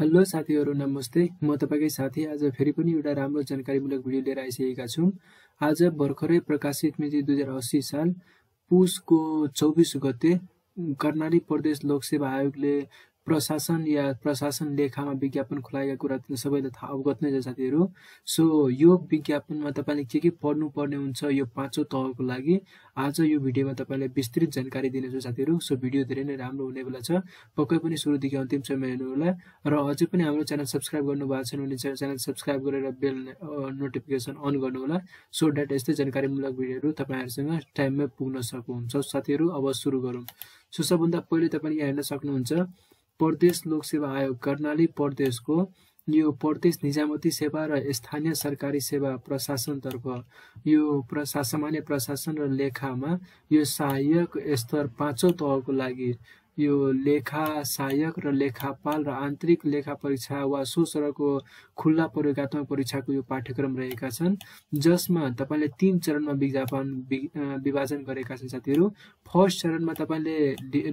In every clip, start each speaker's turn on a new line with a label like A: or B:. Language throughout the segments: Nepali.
A: हेलो साथीहरू नमस्ते म तपाईँकै साथी आज फेरि पनि एउटा राम्रो जानकारीमूलक भिडियो लिएर आइसकेका छु आज भर्खरै प्रकाशित मिति दुई हजार अस्सी साल पुसको चौबिस गते कर्णाली प्रदेश लोकसेवा आयोगले प्रशासन या प्रशासन लेखामा विज्ञापन खुलाएका कुरा सबैलाई थाहा अवगत नै छ साथीहरू सो यो विज्ञापनमा तपाईँले के के पढ्नु पर्ने हुन्छ यो पाँचौँ तहको लागि आज यो भिडियोमा तपाईँलाई विस्तृत जानकारी दिनेछु साथीहरू सो भिडियो धेरै नै राम्रो हुने बेला छ पक्कै पनि सुरुदेखि अन्तिम अन्तिमसम्म हेर्नुहोला र अझै पनि हाम्रो च्यानल सब्सक्राइब गर्नुभएको छैन भने च्यानल सब्सक्राइब गरेर बेल नोटिफिकेसन अन गर्नुहोला सो द्याट यस्तै जानकारीमूलक भिडियोहरू तपाईँहरूसँग टाइममै पुग्न सक्नुहुन्छ साथीहरू अब सुरु गरौँ सो सबभन्दा पहिले तपाईँले यहाँ हेर्न सक्नुहुन्छ प्रदेश लोकसेवा आयोग कर्णाली प्रदेशको यो प्रदेश निजामती सेवा र स्थानीय सरकारी सेवा प्रशासनतर्फ यो प्रशासन सामान्य प्रशासन र लेखामा यो सहायक स्तर पाँचौँ तहको लागि यो लेखा सहायक र लेखापाल र आन्तरिक लेखा परीक्षा वा सो सरको खुल्ला प्रयोगत्मक परीक्षाको यो पाठ्यक्रम रहेका छन् जसमा तपाईँले तिन चरणमा विज्ञापन विभाजन गरेका छन् साथीहरू फर्स्ट चरणमा तपाईँले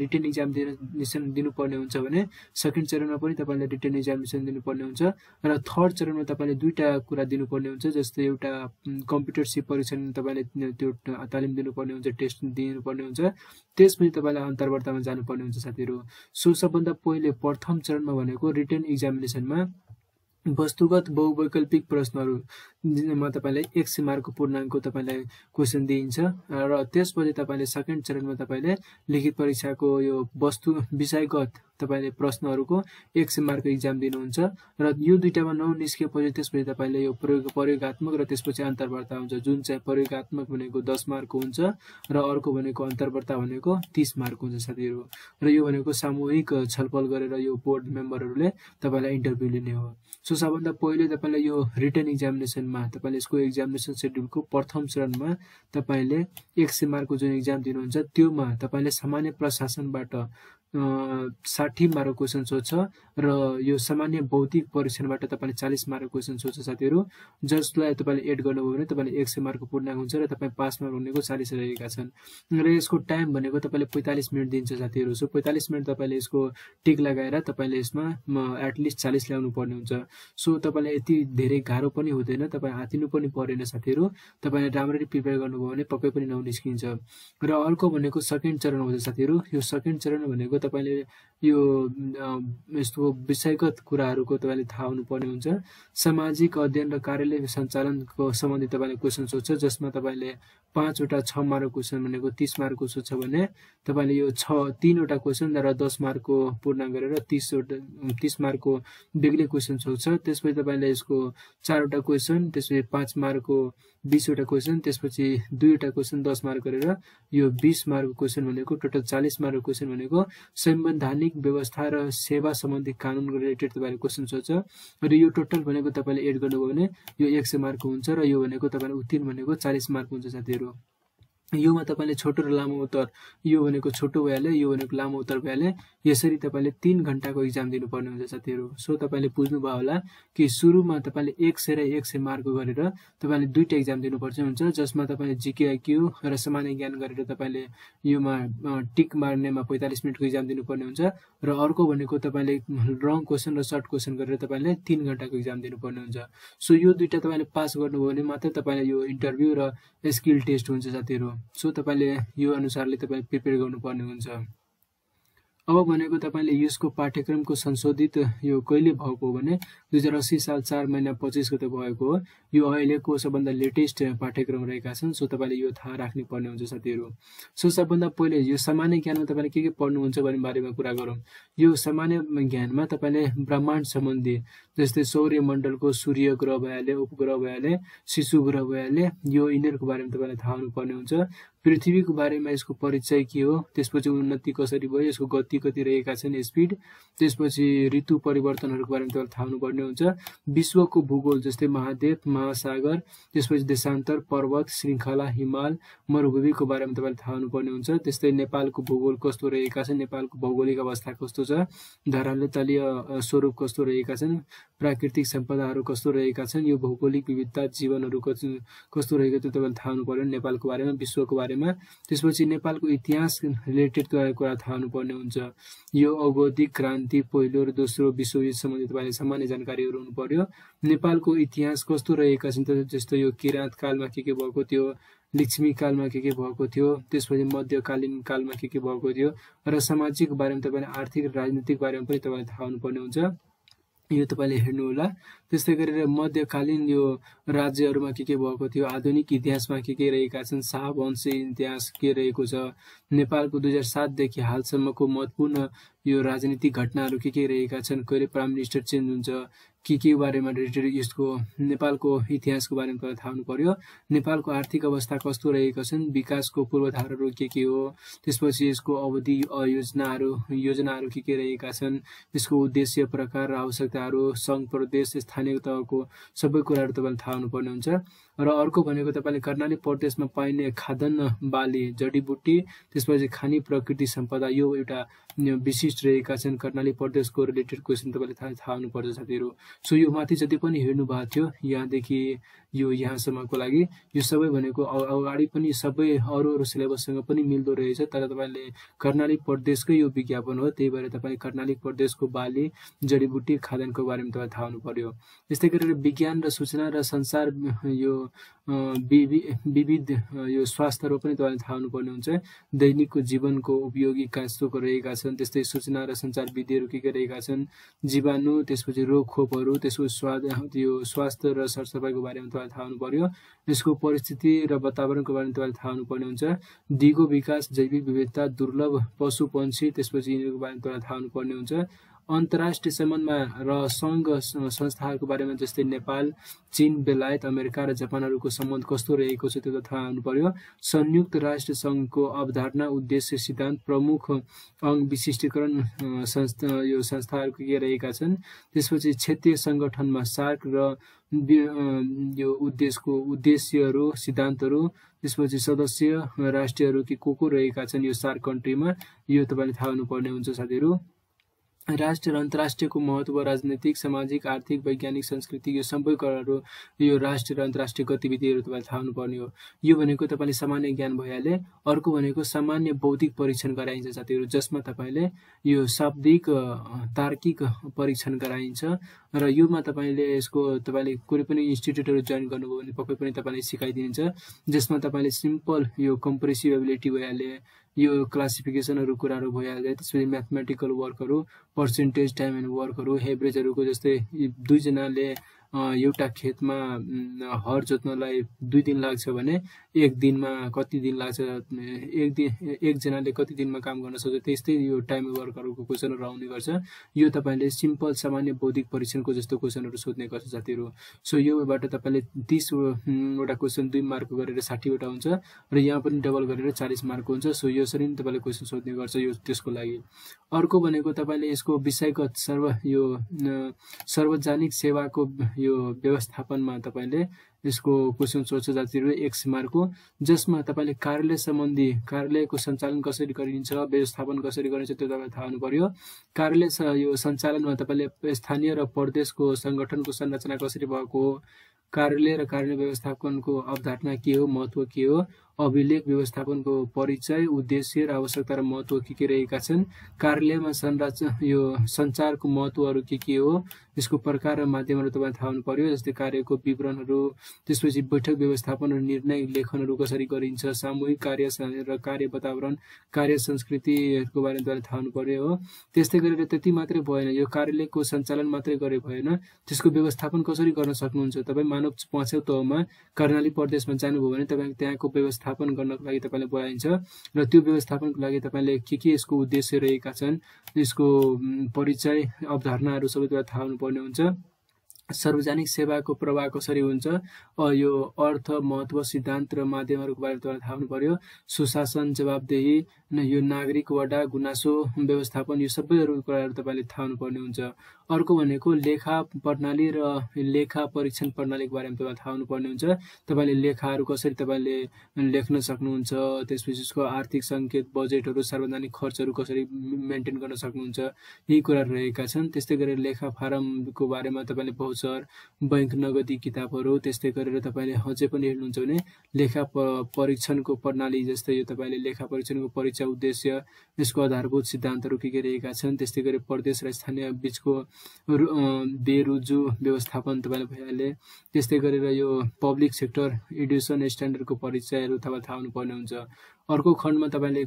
A: रिटर्न इक्जामिनेसन दिनुपर्ने हुन्छ भने सेकेन्ड चरणमा पनि तपाईँले रिटर्न इक्जामिनेसन दिनुपर्ने हुन्छ र थर्ड चरणमा तपाईँले दुईवटा कुरा दिनुपर्ने हुन्छ जस्तै एउटा कम्प्युटरसिप परीक्षण तपाईँले त्यो तालिम दिनुपर्ने हुन्छ टेस्ट दिनुपर्ने हुन्छ त्यसपछि तपाईँलाई अन्तर्वार्तामा जानुपर्ने हुन्छ साथीहरू सो सबभन्दा पहिले प्रथम चरणमा भनेको रिटर्न इक्जामिनेसनमा वस्तुगत बहुवैकल्पिक प्रश्नहरू म तपाईँलाई एक सिमारको पूर्णाङ्कको तपाईँलाई क्वेसन दिइन्छ र त्यसपछि तपाईँले सेकेन्ड चरणमा तपाईँले लिखित परीक्षाको यो वस्तु विषयगत तपाईँले प्रश्नहरूको एक सिमारको इक्जाम दिनुहुन्छ र यो दुइटामा नौ निस्किएपछि त्यसपछि तपाईँले यो प्रयोग प्रयोगत्मक र त्यसपछि अन्तर्वार्ता हुन्छ जुन चाहिँ प्रयोगत्मक भनेको दस मार्कको हुन्छ र अर्को भनेको अन्तर्वार्ता भनेको तिस मार्कको हुन्छ साथीहरू र यो भनेको सामूहिक छलफल गरेर यो बोर्ड मेम्बरहरूले तपाईँलाई इन्टरभ्यू लिने हो सो सबभन्दा पहिले तपाईँलाई यो रिटर्न इक्जामिनेसनमा चरणमा तपाईँले यसको एक्जामिनेसन सेड्युलको प्रथम चरणमा तपाईँले एक मार्कको जुन एक्जाम दिनुहुन्छ त्योमा तपाईँले सामान्य प्रशासनबाट साठी मार्क क्वेसन सोध्छ र यो सामान्य भौतिक परीक्षणबाट तपाईँले चालिस मार्क क्वेसन सोध्छ साथीहरू जसलाई तपाईँले एड गर्नुभयो भने तपाईँले एक सय मार्क पूर्णाङ्क हुन्छ र तपाईँ पास मार्क हुनेको चालिस रहेका छन् र यसको टाइम भनेको तपाईँले पैँतालिस मिनट दिन्छ साथीहरू सो पैँतालिस मिनट तपाईँले यसको टिक लगाएर तपाईँले यसमा एटलिस्ट चालिस ल्याउनु पर्ने हुन्छ सो तपाईँलाई यति धेरै गाह्रो पनि हुँदैन तपाईँ हातिनु पनि परेन साथीहरू तपाईँले राम्ररी प्रिपेयर गर्नुभयो भने पक्कै पनि नौ निस्किन्छ र अर्को भनेको सेकेन्ड चरण हुन्छ साथीहरू यो सेकेन्ड चरण भनेको तपाईँले यो यस्तो विषयगत कुराहरूको तपाईँले थाहा हुनुपर्ने हुन्छ सामाजिक अध्ययन र कार्यालय सञ्चालनको सम्बन्धी तपाईँले क्वेसन सोध्छ जसमा तपाईँले पाँचवटा छ मार्क क्वेसन भनेको तिस मार्क क्वेसन भने तपाईँले यो छ तिनवटा क्वेसन र दस मार्कको पूर्ण गरेर तिसवटा तिस मार्कको बेग्लै क्वेसन सोध्छ त्यसपछि तपाईँले यसको चारवटा क्वेसन त्यसपछि पाँच मार्कको बिसवटा क्वेसन त्यसपछि दुईवटा क्वेसन दस मार्क गरेर यो बिस मार्कको क्वेसन भनेको टोटल चालिस मार्कको क्वेसन भनेको संवैधानिक व्यवस्था र सेवा सम्बन्धी कानुन रिलेटेड तपाईँले क्वेसन सोध्छ र यो टोटल भनेको तपाईँले एड गर्नुभयो भने यो एक सय मार्क हुन्छ र यो भनेको तपाईँले उत्तीर्ण भनेको चालिस मार्क हुन्छ साथीहरू योमा तपाईँले छोटो र लामो उत्तर यो भनेको छोटो भइहाल्यो यो भनेको लामो उत्तर भइहाल्यो यसरी तपाईँले तिन घन्टाको इक्जाम दिनुपर्ने हुन्छ साथीहरू सो तपाईँले बुझ्नुभयो होला कि सुरुमा तपाईँले एक सय र एक सय मार्क गरेर तपाईँले दुईवटा इक्जाम दिनुपर्छ हुन्छ जसमा तपाईँले जिकेआइक्यू र सामान्य ज्ञान गरेर तपाईँले योमा टिक मार्नेमा पैँतालिस मिनटको इक्जाम दिनुपर्ने हुन्छ र अर्को भनेको तपाईँले रङ क्वेसन र सर्ट क्वेसन गरेर तपाईँले तिन घन्टाको इक्जाम दिनुपर्ने हुन्छ सो यो दुइटा तपाईँले पास गर्नुभयो भने मात्रै तपाईँले यो इन्टरभ्यू र स्किल टेस्ट हुन्छ साथीहरू सो तपाईँले यो अनुसारले तपाईँ प्रिपेयर गर्नुपर्ने हुन्छ अब भनेको तपाईँले यसको पाठ्यक्रमको संशोधित यो कहिले भएको हो भने दुई हजार अस्सी साल चार महिना पच्चिस गते भएको हो यो अहिलेको सबभन्दा लेटेस्ट पाठ्यक्रम रहेका छन् सो तपाईँले यो थाहा राख्नु पर्ने हुन्छ साथीहरू सो सबभन्दा पहिले यो सामान्य ज्ञानमा तपाईँले के के पढ्नुहुन्छ भन्ने बारेमा कुरा गरौँ यो सामान्य ज्ञानमा तपाईँले ब्रह्माण्ड सम्बन्धी जस्तै सौर्य मण्डलको सूर्य ग्रह भइहाले उपग्रह भइहाले शिशु ग्रह भइहाले यो यिनीहरूको बारेमा तपाईँलाई थाहा हुनुपर्ने हुन्छ पृथ्वीको बारेमा यसको परिचय के हो त्यसपछि उन्नति कसरी भयो यसको गति कति रहेका छन् स्पिड त्यसपछि ऋतु परिवर्तनहरूको बारेमा तपाईँलाई थाहा हुनुपर्ने हुन्छ विश्वको भूगोल जस्तै महादेव महासागर त्यसपछि देशान्तर पर्वत श्रृङ्खला हिमाल मरुभूमिको बारेमा तपाईँलाई थाहा हुनुपर्ने हुन्छ त्यस्तै नेपालको भूगोल कस्तो रहेका छन् नेपालको भौगोलिक अवस्था कस्तो छ तलीय स्वरूप कस्तो रहेका छन् प्राकृतिक सम्पदाहरू कस्तो रहेका छन् यो भौगोलिक विविधता जीवनहरू कस्तो रहेको त्यो तपाईँलाई थाहा हुनु पर्यो नेपालको बारेमा विश्वको बारेमा बारेमा त्यसपछि नेपालको इतिहास रिलेटेड कुरा थाहा हुनुपर्ने हुन्छ यो औद्योगिक क्रान्ति पहिलो र दोस्रो विश्वयुद्ध सम्बन्धी तपाईँले सामान्य जानकारीहरू हुनु पर्यो नेपालको इतिहास कस्तो रहेका छन् जस्तो यो किराँत कालमा के के भएको थियो लक्ष्मी कालमा के के भएको थियो त्यसपछि मध्यकालीन कालमा के के भएको थियो र सामाजिक बारेमा तपाईँले आर्थिक राजनीतिक बारेमा पनि तपाईँलाई थाहा हुनुपर्ने हुन्छ यो तपाईँले हेर्नुहोला त्यस्तै गरेर मध्यकालीन यो राज्यहरूमा के के भएको थियो आधुनिक इतिहासमा के के रहेका छन् शाहवंशी इतिहास के रहेको छ नेपालको दुई हजार सातदेखि हालसम्मको महत्त्वपूर्ण यो राजनीतिक घटनाहरू के के रहेका छन् कहिले प्राइम मिनिस्टर चेन्ज हुन्छ के के बारेमा रिलेटेड यसको नेपालको इतिहासको बारेमा तपाईँलाई थाहा हुनु पर्यो नेपालको आर्थिक अवस्था कस्तो रहेका छन् विकासको पूर्वाधारहरू के के हो त्यसपछि यसको अवधि योजनाहरू योजनाहरू के के रहेका छन् यसको उद्देश्य प्रकार र आवश्यकताहरू सङ्घ प्रदेश स्थानीय तहको सबै कुराहरू तपाईँले थाहा हुनुपर्ने हुन्छ र अर्को भनेको तपाईँले कर्णाली प्रदेशमा पाइने खाद्यान्न बाली जडीबुटी त्यसपछि खानी प्रकृति सम्पदा यो एउटा विशिष्ट रहेका छन् कर्णाली प्रदेशको रिलेटेड क्वेसन तपाईँले थाहा थाहा हुनुपर्छ साथीहरू सो यो माथि जति पनि हेर्नु भएको थियो यहाँदेखि यो यहाँसम्मको लागि यो सबै भनेको अगाडि पनि सबै अरू अरू सिलेबससँग पनि मिल्दो रहेछ तर तपाईँले कर्णाली प्रदेशकै यो विज्ञापन हो त्यही भएर तपाईँ कर्णाली प्रदेशको बाली जडीबुटी खादनको बारेमा तपाईँ थाहा हुनु पर्यो यस्तै गरेर विज्ञान र सूचना र संसार यो विविध यो स्वास्थ्यहरू पनि तपाईँले थाहा हुनुपर्ने हुन्छ दैनिकको जीवनको उपयोगी कार्यको रहेका छन् छन् त्यस्तै सूचना र सञ्चार विधिहरू के के रहेका छन् जीवाणु त्यसपछि रोग खोपहरू त्यसको स्वाद त्यो स्वास्थ्य र सरसफाइको बारेमा तपाईँलाई थाहा हुनु पर्यो यसको परिस्थिति र वातावरणको बारेमा तपाईँलाई थाहा हुनुपर्ने हुन्छ दिगो विकास जैविक विविधता दुर्लभ पशु पक्षी त्यसपछि यिनीहरूको बारेमा तपाईँलाई थाहा हुनुपर्ने हुन्छ अन्तर्राष्ट्रिय सम्बन्धमा र सङ्घ संस्थाहरूको बारेमा जस्तै नेपाल चिन बेलायत अमेरिका र जापानहरूको सम्बन्ध कस्तो रहेको छ त्यो त थाहा हुनु पर्यो संयुक्त राष्ट्र सङ्घको अवधारणा उद्देश्य सिद्धान्त प्रमुख अङ्ग विशिष्टीकरण संस्था यो संस्थाहरू के रहेका छन् त्यसपछि क्षेत्रीय सङ्गठनमा सार्क र यो उद्देश्यको उद्देश्यहरू सिद्धान्तहरू त्यसपछि सदस्य राष्ट्रहरू के को को रहेका छन् यो सार्क कन्ट्रीमा यो तपाईँले थाहा हुनुपर्ने हुन्छ साथीहरू राष्ट्रिय र अन्तर्राष्ट्रियको महत्त्व राजनैतिक सामाजिक आर्थिक वैज्ञानिक संस्कृति यो सबै कुराहरू यो राष्ट्रिय र अन्तर्राष्ट्रिय गतिविधिहरू तपाईँले थाहा हुनुपर्ने हो यो भनेको तपाईँले सामान्य ज्ञान भइहाले अर्को भनेको सामान्य बौद्धिक परीक्षण गराइन्छ साथीहरू जसमा तपाईँले यो शाब्दिक तार्किक परीक्षण गराइन्छ र योमा तपाईँले यसको तपाईँले कुनै पनि इन्स्टिट्युटहरू जोइन गर्नुभयो भने पक्कै पनि तपाईँले सिकाइदिन्छ जसमा तपाईँले सिम्पल यो कम्प्रेसिभ एबिलिटी भइहाले यो क्लासिफिकेसनहरू कुराहरू भइहाल्यो त्यसपछि म्याथमेटिकल वर्कहरू पर्सेन्टेज टाइम एन्ड वर्कहरू एभरेजहरूको जस्तै दुईजनाले एउटा खेतमा हर जोत्नलाई दुई दिन लाग्छ भने एक दिनमा कति दिन लाग्छ एक दिन एकजनाले कति दिनमा काम गर्न सक्छ त्यस्तै यो टाइम वर्कहरूको क्वेसनहरू आउने गर्छ यो तपाईँले सिम्पल सामान्य बौद्धिक परीक्षणको जस्तो क्वेसनहरू सोध्ने गर्छ साथीहरू सो योबाट तपाईँले तिसवटा क्वेसन दुई मार्क गरेर साठीवटा हुन्छ र यहाँ पनि डबल गरेर चालिस मार्क हुन्छ सो यसरी नै तपाईँले क्वेसन सोध्ने गर्छ यो त्यसको लागि अर्को भनेको तपाईँले यसको विषयगत सर्व यो सार्वजनिक सेवाको यो व्यवस्थापनमा तपाईँले यसको क्वेसन सोध्छ जति एक्स मार्कको जसमा तपाईँले कार्यालय सम्बन्धी कार्यालयको सञ्चालन कसरी गरिन्छ व्यवस्थापन कसरी गरिन्छ त्यो तपाईँलाई थाहा हुनु पर्यो कार्यालय यो सञ्चालनमा तपाईँले स्थानीय र प्रदेशको सङ्गठनको संरचना कसरी भएको हो कार्यालय र कार्य व्यवस्थापनको अवधारणा के हो महत्त्व के हो अभिलेख व्यवस्थापनको परिचय उद्देश्य र आवश्यकता र महत्त्व के के रहेका छन् कार्यालयमा संरच यो सञ्चारको महत्त्वहरू के के हो यसको प्रकार र माध्यमहरू तपाईँलाई थाहा हुनु पर्यो जस्तै कार्यको विवरणहरू त्यसपछि बैठक व्यवस्थापन र निर्णय लेखनहरू कसरी गरिन्छ सामूहिक कार्य र कार्य वातावरण कार्य संस्कृतिको बारेमा तपाईँलाई थाहा हुनु पर्यो हो त्यस्तै गरेर त्यति मात्रै भएन यो कार्यालयको सञ्चालन मात्रै गरे भएन त्यसको व्यवस्थापन कसरी गर्न सक्नुहुन्छ तपाईँ मानव पछ्याउ तहमा कर्णाली प्रदेशमा जानुभयो भने तपाईँ त्यहाँको व्यवस्था व्यवस्थापन गर्नको लागि तपाईँले बोलाइन्छ र त्यो व्यवस्थापनको लागि तपाईँले के के यसको उद्देश्य रहेका छन् यसको परिचय अवधारणाहरू सबै कुरा थाहा हुनुपर्ने हुन्छ सार्वजनिक सेवाको प्रवाह कसरी हुन्छ यो अर्थ महत्त्व सिद्धान्त र माध्यमहरूको बारेमा तपाईँलाई थाहा हुनु पर्यो सुशासन जवाबदेही होइन यो वडा गुनासो व्यवस्थापन यो सबैहरू कुराहरू तपाईँले थाहा हुनुपर्ने हुन्छ अर्को भनेको लेखा प्रणाली र लेखा परीक्षण प्रणालीको बारेमा तपाईँलाई थाहा हुनुपर्ने हुन्छ तपाईँले लेखाहरू कसरी तपाईँले लेख्न सक्नुहुन्छ त्यसपछि उसको आर्थिक सङ्केत बजेटहरू सार्वजनिक खर्चहरू कसरी मेन्टेन गर्न सक्नुहुन्छ यी कुराहरू रहेका छन् त्यस्तै गरेर लेखा फारमको बारेमा तपाईँले भौचर बैङ्क नगदी किताबहरू त्यस्तै गरेर तपाईँले अझै पनि हेर्नुहुन्छ भने लेखा परीक्षणको प्रणाली जस्तै यो तपाईँले लेखा परीक्षणको परीक्षा उद्देश्य यसको आधारभूत सिद्धान्तहरू के के रहेका छन् त्यस्तै गरी प्रदेश र स्थानीय बिचको बेरुजु व्यवस्थापन तपाईँले भइहाले त्यस्तै गरेर यो पब्लिक सेक्टर एडुकेसन स्ट्यान्डर्डको परिचयहरू तपाईँलाई थाहा हुनुपर्ने हुन्छ अर्को खण्डमा तपाईँले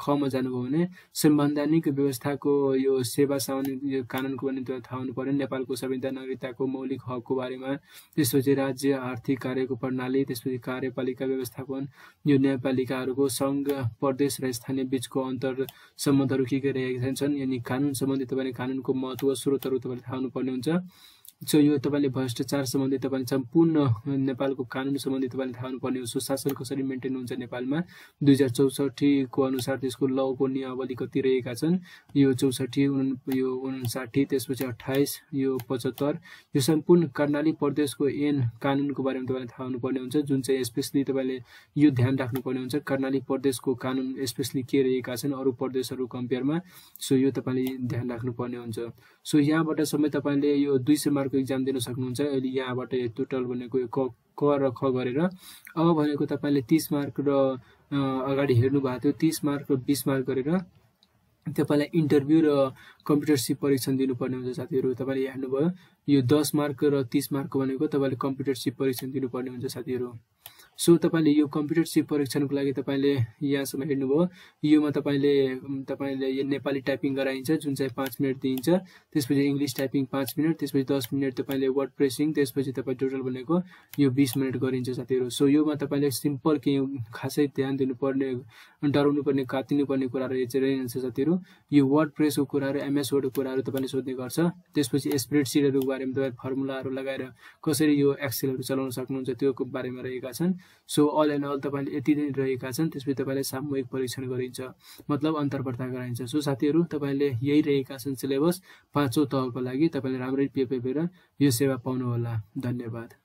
A: खमा जानुभयो भने संवैधानिक व्यवस्थाको यो सेवा सामान्य यो कानुनको पनि थाहा हुनु पऱ्यो नेपालको संविधान नागरिकताको मौलिक हकको बारेमा त्यसपछि राज्य आर्थिक कार्यको प्रणाली त्यसपछि कार्यपालिका व्यवस्थापन यो न्यायपालिकाहरूको सङ्घ प्रदेश र स्थानीय बिचको अन्तर सम्बन्धहरू के के रहेका छन् यानि कानुन सम्बन्धी तपाईँले कानुनको महत्त्व स्रोतहरू तपाईँले थाहा हुनुपर्ने हुन्छ सो यो तपाईँले भ्रष्टाचार सम्बन्धी तपाईँले सम्पूर्ण नेपालको कानुन सम्बन्धी तपाईँले थाहा हुनुपर्ने हो सुशासन कसरी मेन्टेन हुन्छ नेपालमा दुई हजार चौसठीको अनुसार त्यसको लको नियमावली कति रहेका छन् यो चौसठी यो उन्साठी त्यसपछि अठाइस यो पचहत्तर यो सम्पूर्ण कर्णाली प्रदेशको एन कानुनको बारेमा तपाईँले थाहा हुनुपर्ने हुन्छ जुन चाहिँ स्पेसली तपाईँले यो ध्यान राख्नुपर्ने हुन्छ कर्णाली प्रदेशको कानुन स्पेसली के रहेका छन् अरू प्रदेशहरू कम्पेयरमा सो यो तपाईँले ध्यान राख्नुपर्ने हुन्छ सो यहाँबाट समय तपाईँले यो दुई सय मार्क अर्को इक्जाम दिन सक्नुहुन्छ अहिले यहाँबाट यो टोटल भनेको क क र ख गरेर अब भनेको तपाईँले तिस मार्क र अगाडि हेर्नु भएको थियो तिस मार्क र बिस मार्क गरेर तपाईँलाई इन्टरभ्यू र कम्प्युटर सिप परीक्षण दिनुपर्ने हुन्छ साथीहरू तपाईँले हेर्नुभयो यो दस मार्क र तिस मार्क भनेको तपाईँले कम्प्युटर सिप परीक्षण दिनुपर्ने हुन्छ साथीहरू सो तपाईँले यो कम्प्युटर सिप परीक्षणको लागि तपाईँले यहाँसम्म हेर्नुभयो योमा तपाईँले तपाईँले यो नेपाली टाइपिङ गराइन्छ जुन चाहिँ पाँच मिनट दिइन्छ त्यसपछि इङ्ग्लिस टाइपिङ पाँच मिनट त्यसपछि दस मिनट तपाईँले वर्ड प्रेसिङ त्यसपछि तपाईँ टोटल भनेको यो बिस मिनट गरिन्छ साथीहरू सो योमा तपाईँले सिम्पल केही खासै ध्यान दिनुपर्ने डराउनु पर्ने कातिनुपर्ने कुराहरू चाहिँ रहेनछ साथीहरू यो वर्ड प्रेसको कुराहरू एमएसओको कुराहरू तपाईँले सोध्ने गर्छ त्यसपछि स्प्रेडसिटहरूको बारेमा तपाईँ फर्मुलाहरू लगाएर कसरी यो एक्सेलहरू चलाउन सक्नुहुन्छ त्योको बारेमा रहेका छन् सो अल एन्ड अल तपाईँले यति नै रहेका छन् त्यसपछि तपाईँले सामूहिक परीक्षण गरिन्छ मतलब अन्तर्वार्ता गराइन्छ सो साथीहरू तपाईँले यही रहेका छन् सिलेबस पाँचौँ तहको लागि तपाईँले राम्ररी पेपेर यो सेवा पाउनुहोला धन्यवाद